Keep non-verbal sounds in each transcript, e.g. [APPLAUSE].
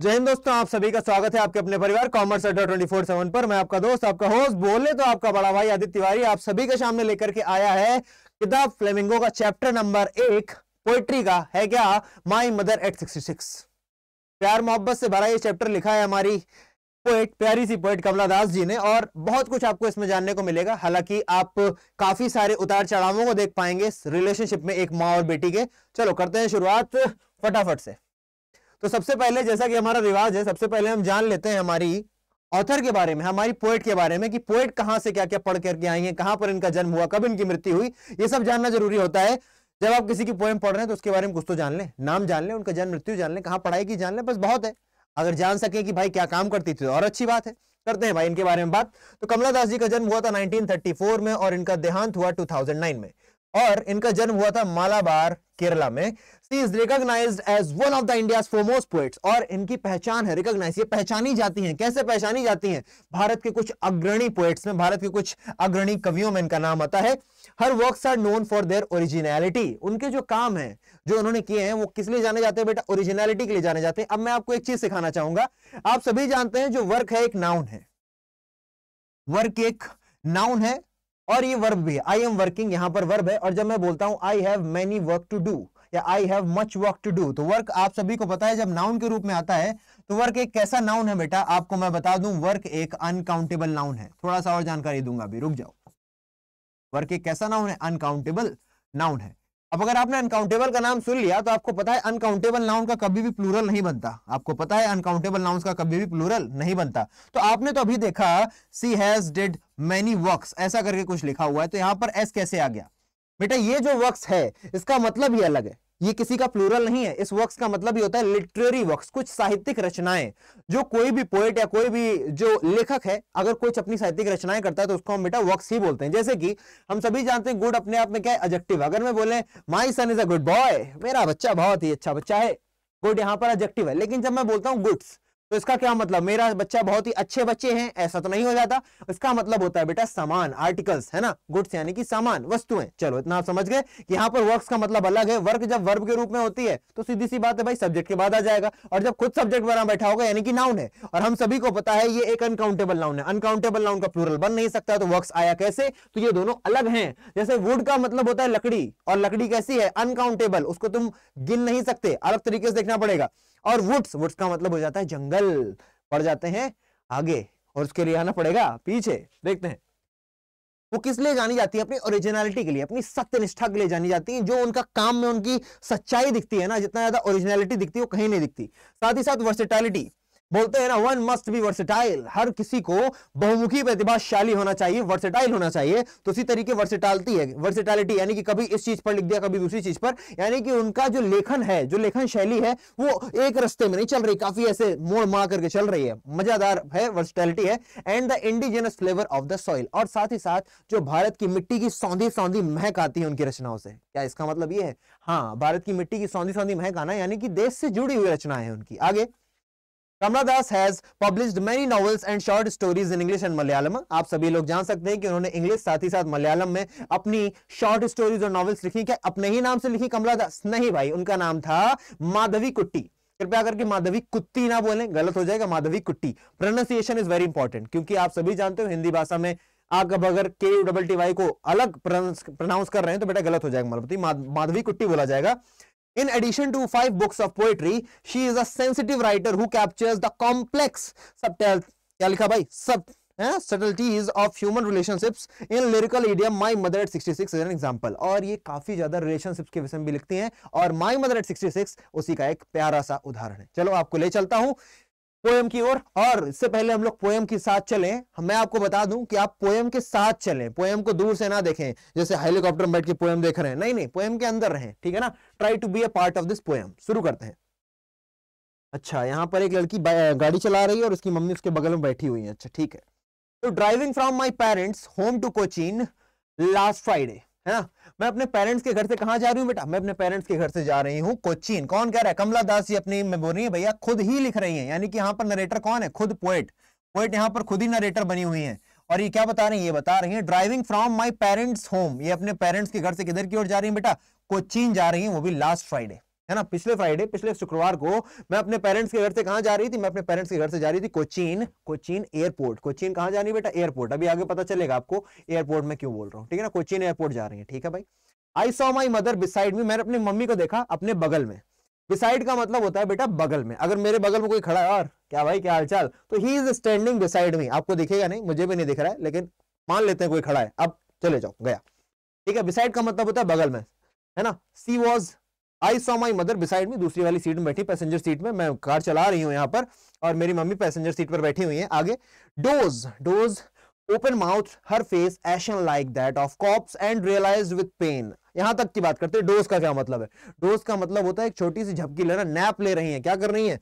जय हिंद दोस्तों आप सभी का स्वागत है आपके अपने परिवार कॉमर्स अड्डा ट्वेंटी फोर सेवन पर मैं आपका दोस्त आपका होस्ट बोले तो आपका बड़ा भाई आदित्य तिवारी आप सभी के सामने लेकर के आया है किताब फ्लेमिंगो का चैप्टर नंबर एक पोइट्री का है क्या my mother at sixty six प्यार मोहब्बत से भरा ये चैप्टर लिखा है हमारी पोएट प्यारी सी पोएट कमला दास जी ने और बहुत कुछ आपको इसमें जानने को मिलेगा हालांकि आप काफी सारे उतार चढ़ावों को देख पाएंगे रिलेशनशिप में एक माँ और बेटी के चलो करते हैं शुरुआत फटाफट से तो सबसे पहले जैसा कि हमारा रिवाज है सबसे पहले हम जान लेते हैं हमारी ऑथर के बारे में हमारी पोएट के बारे में कि पोएट कहाँ से क्या क्या पढ़ करके आई है कहां पर इनका जन्म हुआ कब इनकी मृत्यु हुई ये सब जानना जरूरी होता है जब आप किसी की पोएम पढ़ रहे हैं तो उसके बारे में कुछ तो जान लें नाम जान लें उनका जन्म मृत्यु जान लें कहा पढ़ाई की जान लें बस बहुत है अगर जान सके कि भाई क्या काम करती थी तो और अच्छी बात है करते हैं भाई इनके बारे में बात तो कमला दास जी का जन्म हुआ था 1934 में और इनका देहांत हुआ 2009 में और इनका जन्म हुआ था मालाबार केरला में she is recognise as one of the India foremost poets और इनकी पहचान है रिकॉग्नाइज ये पहचानी जाती हैं कैसे पहचानी जाती हैं भारत के कुछ अग्रणी पोइट्स में भारत के कुछ अग्रणी कवियों में इनका नाम आता है her works are known for their originality उनके जो काम है जो उन्होंने किए हैं वो किस लिए जाने जाते हैं बेटा ओरिजिनलिटी के लिए जाने जाते हैं अब मैं आपको एक चीज सिखाना चाहूंगा आप सभी जानते हैं जो वर्क है एक नाउन है वर्क एक नाउन है और ये वर्ब भी है आई एम वर्किंग यहां पर वर्ब है और जब मैं बोलता हूं I have many work to do या I have much work to do तो वर्क आप सभी को पता है जब नाउन के रूप में आता है तो वर्क एक कैसा नाउन है बेटा आपको मैं बता दूं वर्क एक अनकाउंटेबल नाउन है थोड़ा सा और जानकारी दूंगा अभी रुक जाओ वर्क एक कैसा नाउन है अनकाउंटेबल नाउन है अब अगर आपने अनकाउंटेबल का नाम सुन लिया तो आपको पता है अनकाउंटेबल नाउन का कभी भी प्लूरल नहीं बनता आपको पता है अनकाउंटेबल नाउन का कभी भी प्लूरल नहीं बनता तो आपने तो अभी देखा she has did many work ऐसा करके कुछ लिखा हुआ है तो यहां पर एस कैसे आ गया बेटा ये जो वर्क है इसका मतलब ही अलग है ये किसी का प्लूरल नहीं है इस वर्क्स का मतलब ही होता है लिटरेरी वर्क्स कुछ साहित्यिक रचनाएं जो कोई भी पोएट या कोई भी जो लेखक है अगर कुछ अपनी साहित्यिक रचनाएं करता है तो उसको हम बेटा वर्क्स ही बोलते हैं जैसे कि हम सभी जानते हैं गुड अपने आप में क्या है एडजेक्टिव अगर मैं बोले my son is a good boy मेरा बच्चा बहुत ही अच्छा बच्चा है गुड यहाँ पर एडजेक्टिव है लेकिन जब मैं बोलता हूँ गुड्स तो इसका क्या मतलब मेरा बच्चा बहुत ही अच्छे बच्चे हैं ऐसा तो नहीं हो जाता इसका मतलब होता है बेटा सामान आर्टिकल्स है ना गुड्स यानी कि सामान वस्तुएं चलो इतना आप समझ गए कि यहाँ पर वर्क का मतलब अलग है वर्क जब वर्ब के रूप में होती है तो सीधी सी बात है भाई सब्जेक्ट के बाद आ जाएगा और जब खुद सब्जेक्ट बना बैठा होगा यानी कि नाउन है और हम सभी को पता है ये एक अनकाउंटेबल नाउन है अनकाउंटेबल नाउन का प्लूरल बन नहीं सकता तो वर्क आया कैसे तो ये दोनों अलग है जैसे वुड का मतलब होता है लकड़ी और लकड़ी कैसी है अनकाउंटेबल उसको तुम गिन नहीं सकते अलग तरीके से देखना पड़ेगा और वुड्स वुड्स का मतलब हो जाता है जंगल पड़ जाते हैं आगे और उसके लिए आना पड़ेगा पीछे देखते हैं वो किस लिए जानी जाती है अपनी ओरिजिनलिटी के लिए अपनी सत्य निष्ठा के लिए जानी जाती है जो उनका काम में उनकी सच्चाई दिखती है ना जितना ज्यादा ओरिजिनलिटी दिखती है वो कहीं नहीं दिखती साथ ही साथ वर्सिटैलिटी बोलते हैं ना वन मस्ट बी वर्सेटाइल हर किसी को बहुमुखी प्रतिभाशाली होना चाहिए वर्सेटाइल होना चाहिए तो उसी तरीके वर्सेटालिटी है वर्सेटालिटी यानी कि कभी इस चीज पर लिख दिया कभी दूसरी चीज पर यानी कि उनका जो लेखन है जो लेखन शैली है वो एक रस्ते में नहीं चल रही काफी ऐसे मोड़ मोड़ करके चल रही है मजेदार है वर्सेटैलिटी है and the indigenous flavour of the soil और साथ ही साथ जो भारत की मिट्टी की सौंधी सौंधी महक आती है उनकी रचनाओं से क्या इसका मतलब ये है हाँ भारत की मिट्टी की सौंधी सौंधी महक आना यानी कि देश से जुड़ी हुई रचनाएं हैं उनकी आगे Ramana Das has published many novels and short stories in English and Malayalam. आप सभी लोग जान सकते हैं कि उन्होंने इंग्लिश साथ ही साथ मलयालम में अपनी शॉर्ट स्टोरीज और नॉवल्स लिखी क्या अपने ही नाम से लिखी कमला दास नहीं भाई उनका नाम था माधवी कुट्टी कृपया करके माधवी कुत्ती ना बोलें गलत हो जाएगा माधवी कुट्टी प्रोनाउंसिएशन इज वेरी इंपॉर्टेंट क्योंकि आप सभी जानते हो हिंदी भाषा में आप अगर के डबल टी वाई को अलग प्रोनाउंस कर रहे हैं तो बेटा गलत हो जाएगा माधवी कुट्टी बोला जाएगा In addition to five books of poetry, she is a sensitive writer who captures the क्या लिखा भाई सब subtleties of human relationships in lyrical idiom my mother at 66 is an example और ये काफी ज्यादा रिलेशनशिप के विषय में भी लिखती हैं और my mother at sixty six उसी का एक प्यारा सा उदाहरण है चलो आपको ले चलता हूं पोएम की ओर और, और इससे पहले हम लोग पोएम के साथ चलें मैं आपको बता दूं कि आप पोएम के साथ चलें पोएम को दूर से ना देखें जैसे हेलीकॉप्टर में बैठ के पोएम देख रहे हैं नहीं नहीं पोएम के अंदर रहें ठीक है ना try to be a part of this poem शुरू करते हैं अच्छा यहाँ पर एक लड़की गाड़ी चला रही है और उसकी मम्मी उसके बगल में बैठी हुई है अच्छा ठीक है तो driving from my parents home to Cochin last Friday है ना मैं अपने पेरेंट्स के घर से कहा जा रही हूँ बेटा मैं अपने पेरेंट्स के घर से जा रही हूँ कोचीन कौन कह रहा है कमला दास जी अपनी मैं बोल रही है भैया खुद ही लिख रही है यानी कि यहाँ पर नरेटर कौन है खुद पोएट पोएट यहाँ पर खुद ही नरेटर बनी हुई है और ये क्या बता रही है ये बता रही है driving from my parents home ये अपने पेरेंट्स के घर से किधर की ओर जा रही है बेटा कोचीन जा रही है वो भी लास्ट फ्राइडे है ना पिछले फ्राइडे पिछले शुक्रवार को मैं अपने पेरेंट्स के घर से कहा जा रही थी मैं अपने पेरेंट्स के घर से जा रही थी कोचीन कोचीन एयरपोर्ट कोचीन कहा जा रही बेटा एयरपोर्ट अभी आगे पता चलेगा आपको एयरपोर्ट में क्यों बोल रहा हूँ ठीक है ना कोचीन एयरपोर्ट जा रही है ठीक है भाई I saw my mother beside me मैंने अपनी मम्मी को देखा अपने बगल में बिसाइड का मतलब होता है बेटा बगल में अगर मेरे बगल में कोई खड़ा है और क्या भाई क्या हालचाल तो ही इज स्टैंडिंग बिसाइड में आपको दिखेगा नहीं मुझे भी नहीं दिख रहा है लेकिन मान लेते हैं कोई खड़ा है अब चले जाओ गया ठीक है बिसाइड का मतलब होता है बगल में है ना she was I saw my mother beside में दूसरी वाली सीट में बैठी पैसेंजर सीट में मैं कार चला रही हूँ यहाँ पर और मेरी मम्मी पैसेंजर सीट पर बैठी हुई है आगे doze doze open mouth her face ashen like that of corpse and realise with pain यहां तक की बात करते हैं डोज का क्या मतलब है डोज का मतलब होता है एक छोटी सी झपकी लेना नैप ले रही है क्या कर रही है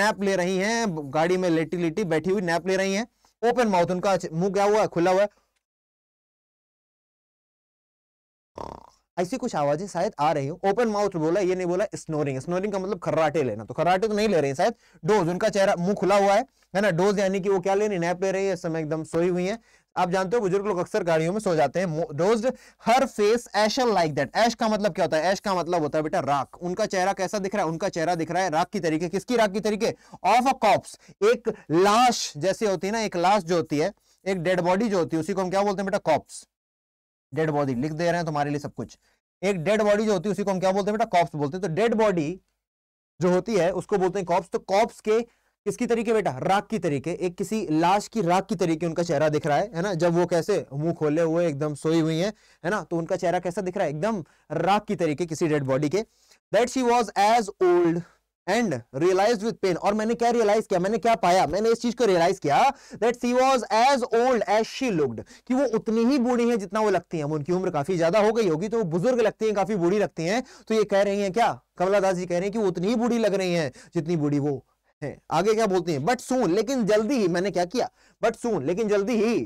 नैप ले रही है गाड़ी में लेटी लेटी बैठी हुई नैप ले रही है ओपन माउथ उनका मुंह क्या हुआ है खुला हुआ है ऐसी कुछ आवाजें शायद आ रही हूँ ओपन माउथ बोला ये नहीं बोला स्नोरिंग स्नोरिंग का मतलब खर्राटे लेना तो खर्राटे तो नहीं ले रहे हैं शायद डोज उनका चेहरा मुंह खुला हुआ है है ना डोज यानी कि वो क्या ले रही नैप ले रही है समय एकदम सोई हुई है आप जानते हो बुजुर्ग लोग अक्सर गाड़ियों में सो जाते हैं doze her face ashen like that ash का मतलब क्या होता है ऐश का मतलब होता है बेटा राख उनका चेहरा कैसा दिख रहा है उनका चेहरा दिख रहा है राख की तरीके किसकी राख की तरीके ऑफ अ कॉप्स एक लाश जैसे होती है ना एक लाश जो होती है एक डेड बॉडी जो होती है उसी को हम क्या बोलते हैं बेटा कॉप्स डेड बॉडी लिख दे रहे हैं तुम्हारे लिए सब कुछ एक डेड बॉडी जो होती है उसी को हम क्या बोलते हैं बेटा कॉप्स बोलते हैं तो डेड बॉडी जो होती है उसको बोलते हैं कॉप्स तो कॉप्स के किसकी तरीके बेटा राख की तरीके एक किसी लाश की राख की तरीके उनका चेहरा दिख रहा है है ना जब वो कैसे मुंह खोले हुए एकदम सोई हुई है है ना तो उनका चेहरा कैसा दिख रहा है एकदम राख की तरीके किसी डेड बॉडी के that she was as old and realise with pain और मैंने क्या रियलाइज किया मैंने क्या पाया मैंने इस चीज को रियलाइज किया that she was as old as she looked कि वो उतनी ही बूढ़ी है जितना वो लगती है उनकी उम्र काफी ज्यादा हो गई होगी तो वो बुजुर्ग लगती है काफी बूढ़ी लगती है तो ये कह रही है क्या कमला दास जी कह रहे हैं कि वो उतनी ही बूढ़ी लग रही है जितनी बूढ़ी वो है आगे क्या बोलती है बट सून लेकिन जल्दी ही मैंने क्या किया बट सून लेकिन जल्दी ही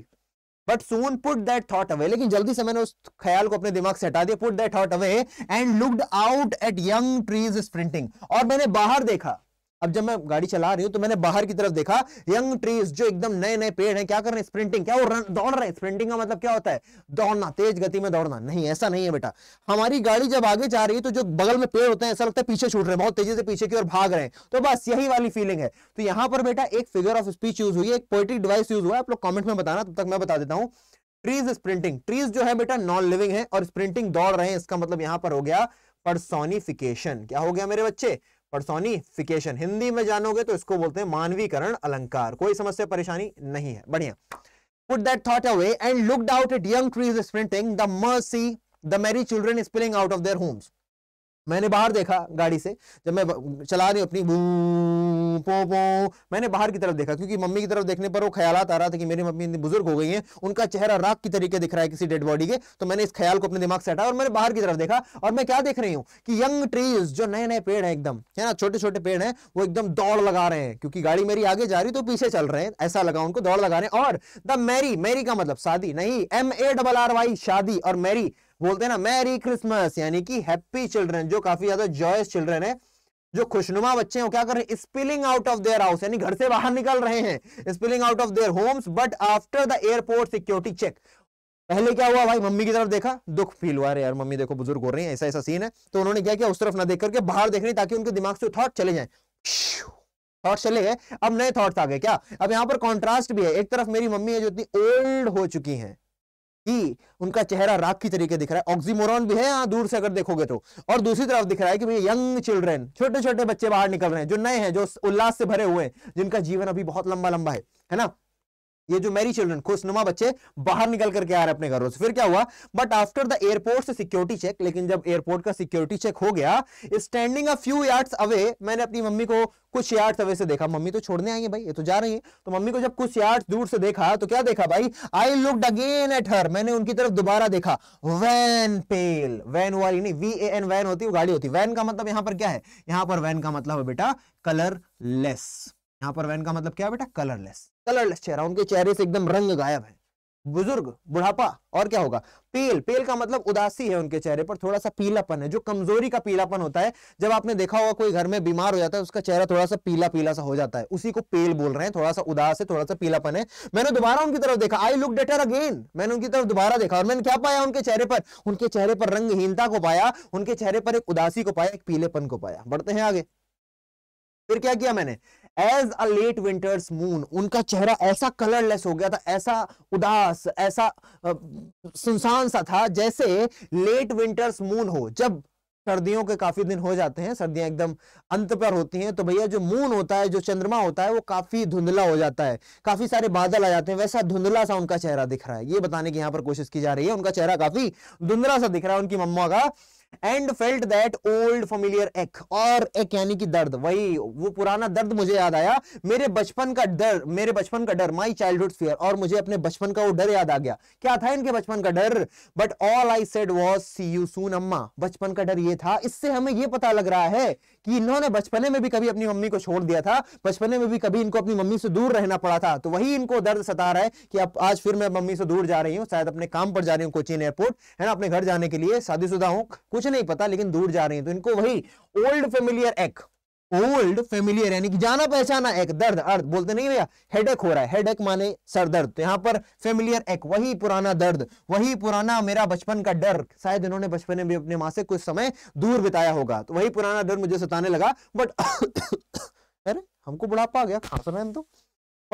but soon put that thought away लेकिन जल्दी से मैंने उस ख्याल को अपने दिमाग से हटा दिया put that thought away and looked out at young trees sprinting और मैंने बाहर देखा अब जब मैं गाड़ी चला रही हूं तो मैंने बाहर की तरफ देखा यंग ट्रीज जो एकदम नए नए पेड़ हैं क्या कर रहे हैं स्प्रिंटिंग क्या वो रन दौड़ रहे हैं स्प्रिंटिंग का मतलब क्या होता है दौड़ना तेज गति में दौड़ना नहीं ऐसा नहीं है बेटा हमारी गाड़ी जब आगे जा रही है तो जो बगल में पेड़ होते हैं ऐसा लगता है पीछे छूट रहे हैं बहुत तेजी से पीछे की ओर भाग रहे हैं तो बस यही वाली फीलिंग है तो यहाँ पर बेटा एक फिगर ऑफ स्पीच यूज हुई एक पोइट्रिक डिवाइस यूज हुआ है आप लोग कॉमेंट में बताना तब तक मैं बता देता हूँ ट्रीज स्प्रिंटिंग ट्रीज जो है बेटा नॉन लिविंग है और स्प्रिंटिंग दौड़ रहे हैं इसका मतलब यहाँ पर हो गया परसोनिफिकेशन क्या हो गया मेरे बच्चे पर्सोनिफिकेशन हिंदी में जानोगे तो इसको बोलते हैं मानवीकरण अलंकार कोई समस्या परेशानी नहीं है बढ़िया put that thought away and look out it young trees sprinting the mercy the merry children spilling out of their homes मैंने बाहर देखा गाड़ी से जब मैं चला रही हूं अपनी पो पो मैंने बाहर की तरफ देखा क्योंकि मम्मी की तरफ देखने पर वो ख्याल आ रहा था कि मेरी मम्मी इतनी बुजुर्ग हो गई है उनका चेहरा राख की तरीके दिख रहा है किसी डेड बॉडी के तो मैंने इस ख्याल को अपने दिमाग से हटा और मैंने बाहर की तरफ देखा और मैं क्या देख रही हूँ कि यंग ट्रीज जो नए नए पेड़ है एकदम है ना छोटे छोटे पेड़ है वो एकदम दौड़ लगा रहे हैं क्योंकि गाड़ी मेरी आगे जा रही तो पीछे चल रहे हैं ऐसा लगा उनको दौड़ लगा रहे हैं और द मैरी मैरी का मतलब शादी नहीं M A double R Y शादी और मैरी बोलते हैं ना मैरी क्रिसमस यानी कि हैप्पी चिल्ड्रन जो काफी ज्यादा जॉयस चिल्ड्रन है जो खुशनुमा बच्चे हैं क्या कर रहे हैं spilling out of their house यानी घर से बाहर निकल रहे हैं spilling out of their homes but after the airport security check पहले क्या हुआ भाई मम्मी की तरफ देखा दुख फील हुआ रहे यार मम्मी देखो बुजुर्ग हो रहे हैं ऐसा ऐसा सीन है तो उन्होंने क्या किया उस तरफ ना देख करके बाहर देख रहे ताकि उनके दिमाग से थॉट चले जाए थॉट चले गए अब नए थॉट्स आ गए क्या अब यहाँ पर कॉन्ट्रास्ट भी है एक तरफ मेरी मम्मी है जो इतनी ओल्ड हो चुकी है ही उनका चेहरा राख की तरीके दिख रहा है ऑक्सीमोरॉन भी है यहाँ दूर से अगर देखोगे तो और दूसरी तरफ दिख रहा है कि भैया यंग चिल्ड्रेन छोटे छोटे बच्चे बाहर निकल रहे हैं जो नए हैं जो उल्लास से भरे हुए हैं जिनका जीवन अभी बहुत लंबा लंबा है है ना ये जो मैरी चिल्ड्रन खुशनुमा बच्चे बाहर निकल करके आ रहे अपने घरों से फिर क्या हुआ बट आफ्टर द एयरपोर्ट से सिक्योरिटी चेक लेकिन जब एयरपोर्ट का सिक्योरिटी चेक हो गया standing a few yards away मैंने अपनी मम्मी को कुछ यार्ड्स अवे से देखा मम्मी तो छोड़ने आई है भाई ये तो जा रही है तो मम्मी को जब कुछ यार्ड दूर से देखा तो क्या देखा भाई I looked again at her मैंने उनकी तरफ दोबारा देखा वैन पेल वैन वाली नहीं वी ए एन वैन होती वो गाड़ी होती वैन का मतलब यहां पर क्या है यहां पर वैन का मतलब है बेटा कलरलेस यहाँ पर वैन का मतलब क्या बेटा कलरलेस कलरलेस चेहरा उनके चेहरे से एकदम रंग गायब है बुजुर्ग बुढ़ापा और क्या होगा पेल पेल का मतलब उदासी है उनके चेहरे पर थोड़ा सा पीलापन है जो कमजोरी का पीलापन होता है जब आपने देखा होगा कोई घर में बीमार हो जाता है उसका चेहरा थोड़ा सा पीला पीला सा हो जाता है उसी को पेल बोल रहे हैं थोड़ा सा उदास है थोड़ा सा पीलापन है मैंने दोबारा उनकी तरफ देखा आई लुक डेटर अगेन मैंने उनकी तरफ दोबारा देखा और मैंने क्या पाया उनके चेहरे पर उनके चेहरे पर रंगहीनता को पाया उनके चेहरे पर एक उदासी को पाया एक पीलेपन को पाया बढ़ते हैं आगे फिर क्या किया मैंने as a late winter's moon उनका चेहरा ऐसा कलरलेस हो गया था ऐसा उदास ऐसा सुनसान सा था जैसे लेट विंटर्स मून हो जब सर्दियों के काफी दिन हो जाते हैं सर्दियां एकदम अंत पर होती हैं तो भैया जो मून होता है जो चंद्रमा होता है वो काफी धुंधला हो जाता है काफी सारे बादल आ जाते हैं वैसा धुंधला सा उनका चेहरा दिख रहा है ये बताने की यहाँ पर कोशिश की जा रही है उनका चेहरा काफी धुंधला सा दिख रहा है उनकी मम्मा का and felt that old familiar एक और एक यानी कि दर्द वही वो पुराना दर्द मुझे याद आया मेरे बचपन का डर मेरे बचपन का डर माई हुड फियर और मुझे अपने बचपन का वो डर याद आ गया क्या था इनके बचपन का डर but all I said was see you soon अम्मा बचपन का डर ये था इससे हमें ये पता लग रहा है कि इन्होंने बचपने में भी कभी अपनी मम्मी को छोड़ दिया था बचपने में भी कभी इनको अपनी मम्मी से दूर रहना पड़ा था तो वही इनको दर्द सता रहा है कि अब आज फिर मैं मम्मी से दूर जा रही हूँ शायद अपने काम पर जा रही हूँ कोचिन एयरपोर्ट है ना अपने घर जाने के लिए शादीशुदा हूँ कुछ नहीं पता लेकिन दूर जा रहे हैं तो इनको वही ओल्ड फेमिलियर एक ओल्ड फेमिलियर यानी कि जाना पहचाना एक दर्द अर्द बोलते नहीं भैया हेडेक हो रहा है हेडेक माने सर दर्द तो यहाँ पर फेमिलियर एक वही पुराना दर्द वही पुराना मेरा बचपन का डर शायद इन्होंने बचपन में भी अपने मां से कुछ समय दूर बिताया होगा तो वही पुराना डर मुझे सताने लगा बट [COUGHS] अरे हमको बुढ़ापा आ गया खास रहे तो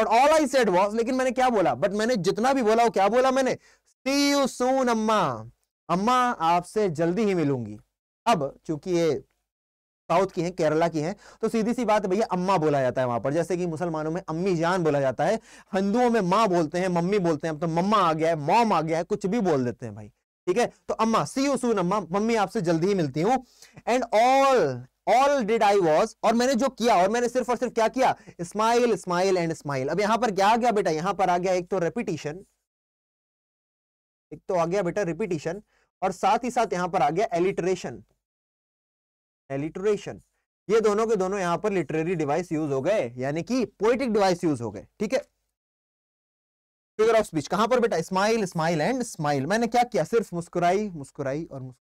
but all I said was लेकिन मैंने क्या बोला बट मैंने जितना भी बोला वो क्या बोला मैंने सी यू सून अम्मा अम्मा आपसे जल्दी ही मिलूंगी अब चूंकि ये साउथ की हैं केरला की हैं तो सीधी सी बात भैया अम्मा बोला जाता है वहां पर जैसे कि मुसलमानों में अम्मी जान बोला जाता है हिंदुओं में माँ बोलते हैं मम्मी बोलते हैं अब तो मम्मा आ गया है मॉम आ गया है कुछ भी बोल देते हैं भाई ठीक है तो अम्मा सी यू सून अम्मा मम्मी आपसे जल्दी ही मिलती हूँ and all all did I was और मैंने जो किया और मैंने सिर्फ और सिर्फ क्या किया स्माइल स्माइल एंड स्माइल अब यहाँ पर क्या आ गया बेटा यहाँ पर आ गया एक तो रेपिटिशन एक तो आ गया बेटा रिपीटिशन और साथ ही साथ यहां पर आ गया एलिटरेशन एलिटरेशन ये दोनों के दोनों यहां पर लिटरेरी डिवाइस यूज हो गए यानी कि पोइटिक डिवाइस यूज हो गए ठीक है फिगर ऑफ स्पीच कहां पर बेटा स्माइल स्माइल एंड स्माइल मैंने क्या किया सिर्फ मुस्कुराई मुस्कुराई और मुस्कुराई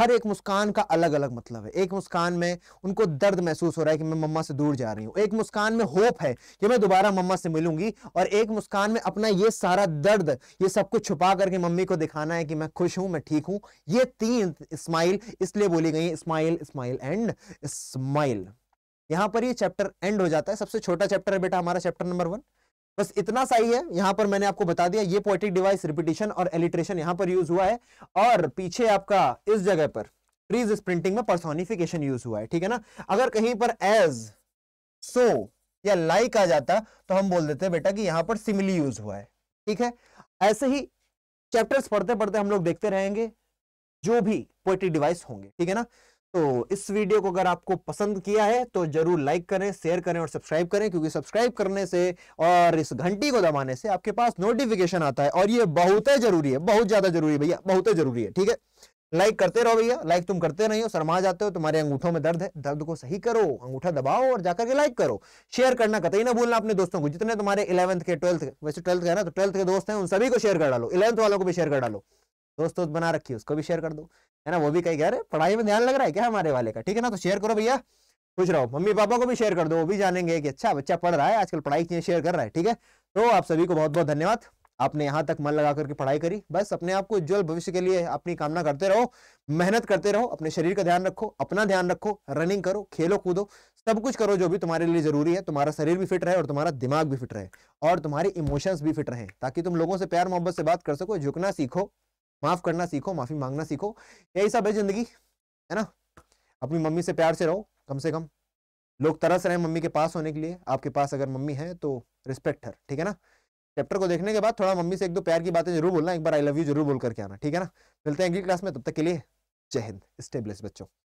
हर एक मुस्कान का अलग अलग मतलब है एक मुस्कान में उनको दर्द महसूस हो रहा है कि मैं मम्मा से दूर जा रही हूँ एक मुस्कान में होप है कि मैं दोबारा मम्मा से मिलूंगी और एक मुस्कान में अपना ये सारा दर्द ये सब कुछ छुपा करके मम्मी को दिखाना है कि मैं खुश हूं मैं ठीक हूं ये तीन स्माइल इसलिए बोली गई स्माइल स्माइल एंड स्माइल यहां पर ये चैप्टर एंड हो जाता है सबसे छोटा चैप्टर है बेटा हमारा चैप्टर नंबर वन बस इतना सही है यहां पर मैंने आपको बता दिया ये पोएटिक डिवाइस रिपीटेशन और एलिट्रेशन यहां पर यूज हुआ है और पीछे आपका इस जगह पर फ्रीज प्रिंटिंग में पर्सोनिफिकेशन यूज हुआ है ठीक है ना अगर कहीं पर एज सो या लाइक like आ जाता तो हम बोल देते बेटा कि यहां पर सिमिली यूज हुआ है ठीक है ऐसे ही चैप्टर्स पढ़ते पढ़ते हम लोग देखते रहेंगे जो भी पोएटिक डिवाइस होंगे ठीक है ना तो इस वीडियो को अगर आपको पसंद किया है तो जरूर लाइक करें शेयर करें और सब्सक्राइब करें क्योंकि सब्सक्राइब करने से और इस घंटी को दबाने से आपके पास नोटिफिकेशन आता है और ये बहुत ही जरूरी है बहुत ज्यादा जरूरी है भैया बहुत ही जरूरी है ठीक है लाइक करते रहो भैया लाइक तुम करते नहीं हो शर्मा जाते हो तुम्हारे अंगूठों में दर्द है दर्द को सही करो अंगूठा दबाओ और जाकर के लाइक करो शेयर करना कतई ना भूलना अपने दोस्तों को जितने तुम्हारे इलेवंथ के ट्वेल्थ वैसे ट्वेल्थ के ना तो ट्वेल्थ के दोस्त हैं उन सभी को शेयर कर डालो इलेवंथ वालों को भी शेयर कर डालो दोस्त दोस्त बना रखिए उसको भी शेयर कर दो है ना वो भी कहीं कह रहे पढ़ाई में ध्यान लग रहा है क्या हमारे वाले का ठीक है ना तो शेयर करो भैया पूछ रहा हूँ मम्मी पापा को भी शेयर कर दो वो भी जानेंगे कि अच्छा बच्चा पढ़ रहा है आजकल पढ़ाई की शेयर कर रहा है ठीक है तो आप सभी को बहुत बहुत धन्यवाद आपने यहाँ तक मन लगा करके पढ़ाई करी बस अपने आप को उज्ज्वल भविष्य के लिए अपनी कामना करते रहो मेहनत करते रहो अपने शरीर का ध्यान रखो अपना ध्यान रखो रनिंग करो खेलो कूदो सब कुछ करो जो भी तुम्हारे लिए जरूरी है तुम्हारा शरीर भी फिट रहे और तुम्हारा दिमाग भी फिट रहे और तुम्हारे इमोशंस भी फिट रहे ताकि तुम लोगों से प्यार मोहब्बत से बात कर सको झुकना सीखो माफ़ करना सीखो माफ़ी मांगना सीखो यही सब है ज़िंदगी है ना अपनी मम्मी से प्यार से रहो कम से कम लोग तरस रहे हैं मम्मी के पास होने के लिए आपके पास अगर मम्मी है तो रिस्पेक्ट हर ठीक है ना चैप्टर को देखने के बाद थोड़ा मम्मी से एक दो प्यार की बातें जरूर बोलना एक बार आई लव यू जरूर बोल करके आना ठीक है ना मिलते हैं अगली क्लास में तब तक के लिए जय हिंद स्टेबलेस बच्चों